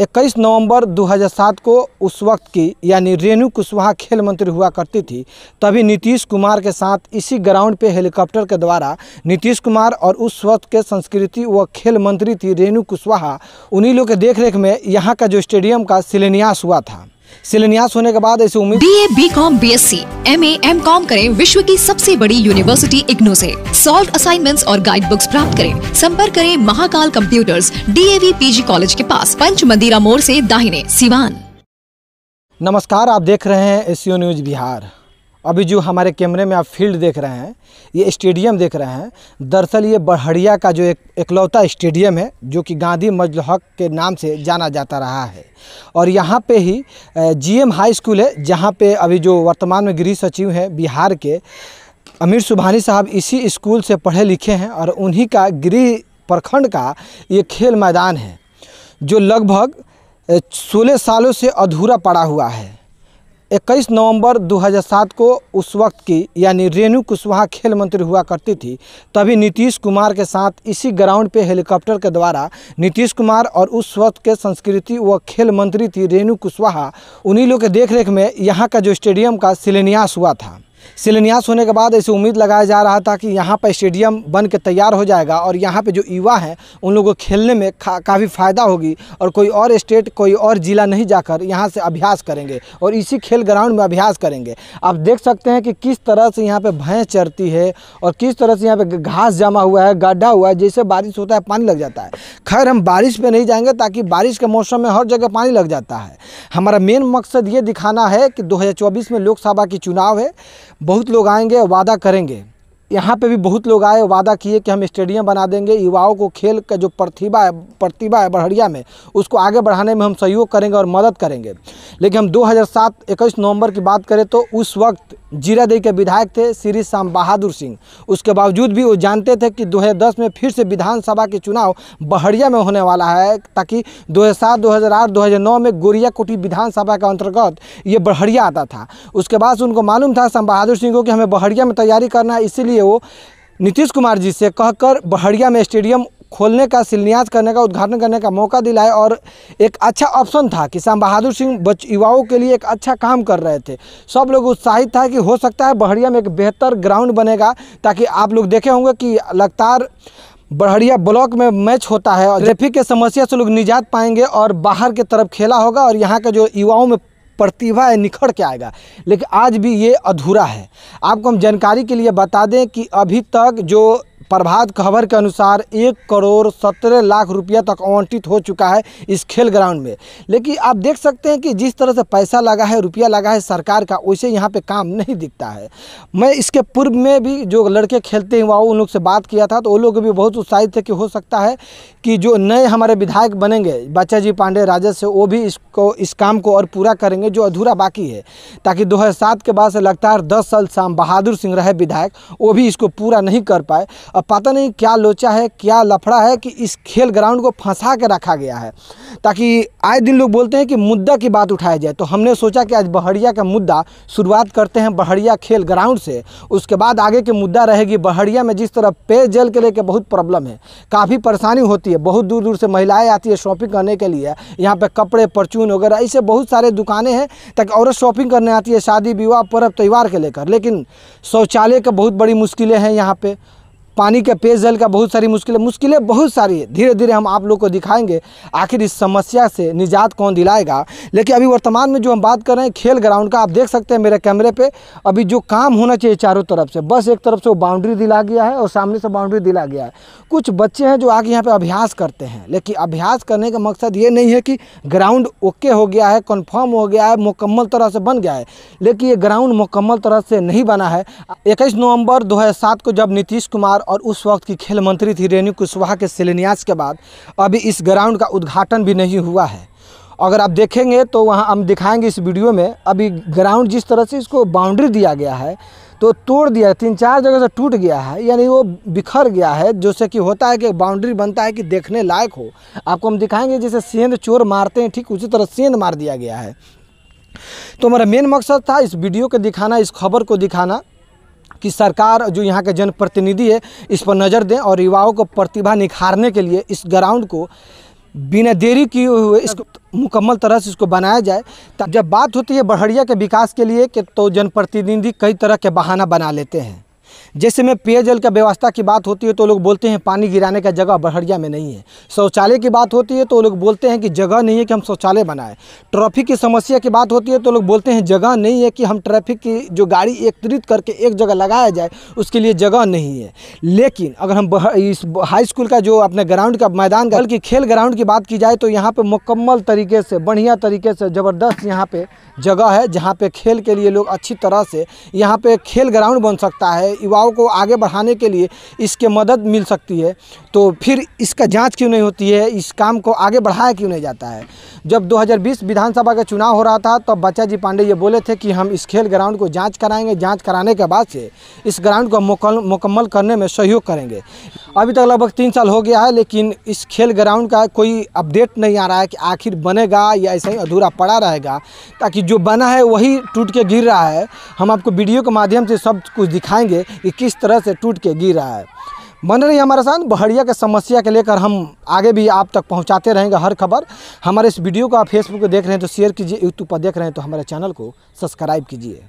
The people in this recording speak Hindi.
21 नवंबर 2007 को उस वक्त की यानी रेणु कुशवाहा खेल मंत्री हुआ करती थी तभी नीतीश कुमार के साथ इसी ग्राउंड पे हेलीकॉप्टर के द्वारा नीतीश कुमार और उस वक्त के संस्कृति व खेल मंत्री थी रेणु कुशवाहा उन्हीं लोग के देखरेख में यहाँ का जो स्टेडियम का शिलान्यास हुआ था शिलान्यास होने के बाद ऐसी उम्मीद B A B com B S C M A M com करें विश्व की सबसे बड़ी यूनिवर्सिटी इग्नो ऐसी सॉल्व असाइनमेंट्स और गाइड बुक्स प्राप्त करें संपर्क करें Mahakal computers D A V P G college के पास पंच मंदिरा मोड़ ऐसी दाहिने सिवान नमस्कार आप देख रहे हैं एस न्यूज बिहार अभी जो हमारे कैमरे में आप फील्ड देख रहे हैं ये स्टेडियम देख रहे हैं दरअसल ये बड़हड़िया का जो एक इकलौता स्टेडियम है जो कि गांधी मजल हक के नाम से जाना जाता रहा है और यहाँ पे ही जीएम हाई स्कूल है जहाँ पे अभी जो वर्तमान में गृह सचिव हैं बिहार के अमीर सुबहानी साहब इसी स्कूल से पढ़े लिखे हैं और उन्हीं का गृह प्रखंड का ये खेल मैदान है जो लगभग सोलह सालों से अधूरा पड़ा हुआ है 21 नवंबर 2007 को उस वक्त की यानी रेणु कुशवाहा खेल मंत्री हुआ करती थी तभी नीतीश कुमार के साथ इसी ग्राउंड पे हेलीकॉप्टर के द्वारा नीतीश कुमार और उस वक्त के संस्कृति व खेल मंत्री थी रेणु कुशवाहा उन्हीं लोग के देखरेख में यहाँ का जो स्टेडियम का शिलान्यास हुआ था शिलान्यास होने के बाद ऐसे उम्मीद लगाया जा रहा था कि यहाँ पर स्टेडियम बन के तैयार हो जाएगा और यहाँ पे जो युवा हैं उन लोगों को खेलने में काफ़ी फ़ायदा होगी और कोई और स्टेट कोई और ज़िला नहीं जाकर यहाँ से अभ्यास करेंगे और इसी खेल ग्राउंड में अभ्यास करेंगे आप देख सकते हैं कि किस तरह से यहाँ पर भैंस चढ़ती है और किस तरह से यहाँ पर घास जमा हुआ है गड्ढा हुआ है जैसे बारिश होता है पानी लग जाता है खैर हम बारिश पर नहीं जाएंगे ताकि बारिश के मौसम में हर जगह पानी लग जाता है हमारा मेन मकसद ये दिखाना है कि दो में लोकसभा की चुनाव है बहुत लोग आएंगे वादा करेंगे यहाँ पे भी बहुत लोग आए वादा किए कि हम स्टेडियम बना देंगे युवाओं को खेल का जो प्रतिभा है प्रतिभा है बढ़िया में उसको आगे बढ़ाने में हम सहयोग करेंगे और मदद करेंगे लेकिन हम 2007 21 नवंबर की बात करें तो उस वक्त जीरादेई के विधायक थे श्री श्याम बहादुर सिंह उसके बावजूद भी वो जानते थे कि 2010 में फिर से विधानसभा के चुनाव बहड़िया में होने वाला है ताकि 2007, 2008, 2009 में गोरिया कोटी विधानसभा के अंतर्गत ये बहड़िया आता था उसके बाद उनको मालूम था श्याम बहादुर सिंह को कि हमें बहड़िया में तैयारी करना है इसीलिए वो नीतीश कुमार जी से कहकर बहड़िया में स्टेडियम खोलने का शिलान्यास करने का उद्घाटन करने का मौका दिलाया और एक अच्छा ऑप्शन था कि श्याम बहादुर सिंह बच युवाओं के लिए एक अच्छा काम कर रहे थे सब लोग उत्साहित था कि हो सकता है बहड़िया में एक बेहतर ग्राउंड बनेगा ताकि आप लोग देखे होंगे कि लगातार बढ़िया ब्लॉक में मैच होता है और ट्रैफिक के समस्या से लोग निजात पाएंगे और बाहर के तरफ खेला होगा और यहाँ के जो युवाओं में प्रतिभा है निखर के आएगा लेकिन आज भी ये अधूरा है आपको हम जानकारी के लिए बता दें कि अभी तक जो प्रभात खबर के अनुसार एक करोड़ सत्रह लाख रुपया तक आवंटित हो चुका है इस खेल ग्राउंड में लेकिन आप देख सकते हैं कि जिस तरह से पैसा लगा है रुपया लगा है सरकार का वैसे यहाँ पे काम नहीं दिखता है मैं इसके पूर्व में भी जो लड़के खेलते हैं वहाँ उन लोग से बात किया था तो वो लोग भी बहुत उत्साहित थे कि हो सकता है कि जो नए हमारे विधायक बनेंगे बच्चा जी पांडे राजद से वो भी इसको इस काम को और पूरा करेंगे जो अधूरा बाकी है ताकि 2007 के बाद से लगातार 10 साल शाम बहादुर सिंह रहे विधायक वो भी इसको पूरा नहीं कर पाए और पता नहीं क्या लोचा है क्या लफड़ा है कि इस खेल ग्राउंड को फंसा के रखा गया है ताकि आए दिन लोग बोलते हैं कि मुद्दा की बात उठाया जाए तो हमने सोचा कि आज बहड़िया का मुद्दा शुरुआत करते हैं बहड़िया खेल ग्राउंड से उसके बाद आगे के मुद्दा रहेगी बहड़िया में जिस तरह पेयजल के लेकर बहुत प्रॉब्लम है काफ़ी परेशानी होती है बहुत दूर दूर से महिलाएँ आती है शॉपिंग करने के लिए यहाँ पर कपड़े परचून वगैरह ऐसे बहुत सारे दुकानें हैं ताकि औरत शॉपिंग करने आती है शादी विवाह पर्व त्यौहार के लेकर लेकिन शौचालय का बहुत बड़ी मुश्किलें हैं यहाँ पर पानी के पेयजल का बहुत सारी मुश्किलें मुश्किलें बहुत सारी है धीरे धीरे हम आप लोग को दिखाएंगे आखिर इस समस्या से निजात कौन दिलाएगा लेकिन अभी वर्तमान में जो हम बात कर रहे हैं खेल ग्राउंड का आप देख सकते हैं मेरे कैमरे पे अभी जो काम होना चाहिए चारों तरफ से बस एक तरफ से वो बाउंड्री दिला गया है और सामने से बाउंड्री दिला गया है कुछ बच्चे हैं जो आगे यहाँ पर अभ्यास करते हैं लेकिन अभ्यास करने का मकसद ये नहीं है कि ग्राउंड ओके हो गया है कन्फर्म हो गया है मुकम्मल तरह से बन गया है लेकिन ये ग्राउंड मुकम्मल तरह से नहीं बना है इक्कीस नवम्बर दो को जब नीतीश कुमार गवर्नर और उस वक्त की खेल मंत्री थी रेणु कुशवाहा के शिलान्यास के बाद अभी इस ग्राउंड का उद्घाटन भी नहीं हुआ है अगर आप देखेंगे तो वहाँ हम दिखाएंगे इस वीडियो में अभी ग्राउंड जिस तरह से इसको बाउंड्री दिया गया है तो तोड़ दिया तीन चार जगह से टूट गया है यानी वो बिखर गया है जैसे कि होता है कि बाउंड्री बनता है कि देखने लायक हो आपको हम दिखाएंगे जैसे सेंध चोर मारते हैं ठीक उसी तरह सेंध मार दिया गया है तो हमारा मेन मकसद था इस वीडियो को दिखाना इस खबर को दिखाना कि सरकार जो यहाँ के जनप्रतिनिधि है इस पर नज़र दें और युवाओं को प्रतिभा निखारने के लिए इस ग्राउंड को बिना देरी किए हुए इसको मुकम्मल तरह से इसको बनाया जाए जब बात होती है बढ़िया के विकास के लिए कि तो जनप्रतिनिधि कई तरह के बहाना बना लेते हैं जैसे में पेयजल का व्यवस्था की बात होती है तो लोग बोलते हैं पानी गिराने का जगह बहरिया में नहीं है शौचालय की बात होती है तो लोग बोलते हैं कि जगह नहीं है कि हम शौचालय बनाए ट्रैफिक की समस्या की बात होती है तो लोग बोलते हैं जगह नहीं है कि हम ट्रैफिक की जो गाड़ी एकत्रित करके एक जगह लगाया जाए उसके लिए जगह नहीं है लेकिन अगर हम इस हाई स्कूल का जो अपने ग्राउंड का मैदान का बल्कि खेल ग्राउंड की बात की जाए तो यहाँ पर मुकम्मल तरीके से बढ़िया तरीके से ज़बरदस्त यहाँ पर जगह है जहाँ पर खेल के लिए लोग अच्छी तरह से यहाँ पर खेल ग्राउंड बन सकता है युवाओं को आगे बढ़ाने के लिए इसके मदद मिल सकती है तो फिर इसका जांच क्यों नहीं होती है इस काम को आगे बढ़ाया क्यों नहीं जाता है जब 2020 विधानसभा का चुनाव हो रहा था तब तो बच्चा जी पांडे ये बोले थे कि हम इस खेल ग्राउंड को जांच कराएंगे जांच कराने के बाद से इस ग्राउंड को मुकम्मल करने में सहयोग करेंगे अभी तक लगभग तीन साल हो गया है लेकिन इस खेल ग्राउंड का कोई अपडेट नहीं आ रहा है कि आखिर बनेगा या ऐसा ही अधूरा पड़ा रहेगा ताकि जो बना है वही टूट के गिर रहा है हम आपको वीडियो के माध्यम से सब कुछ दिखाएँगे कि किस तरह से टूट के गिर रहा है बने रही हमारे साथ बहड़िया के समस्या के लेकर हम आगे भी आप तक पहुंचाते रहेंगे हर खबर हमारे इस वीडियो को आप फेसबुक पर देख रहे हैं तो शेयर कीजिए यूट्यूब पर देख रहे हैं तो हमारे चैनल को सब्सक्राइब कीजिए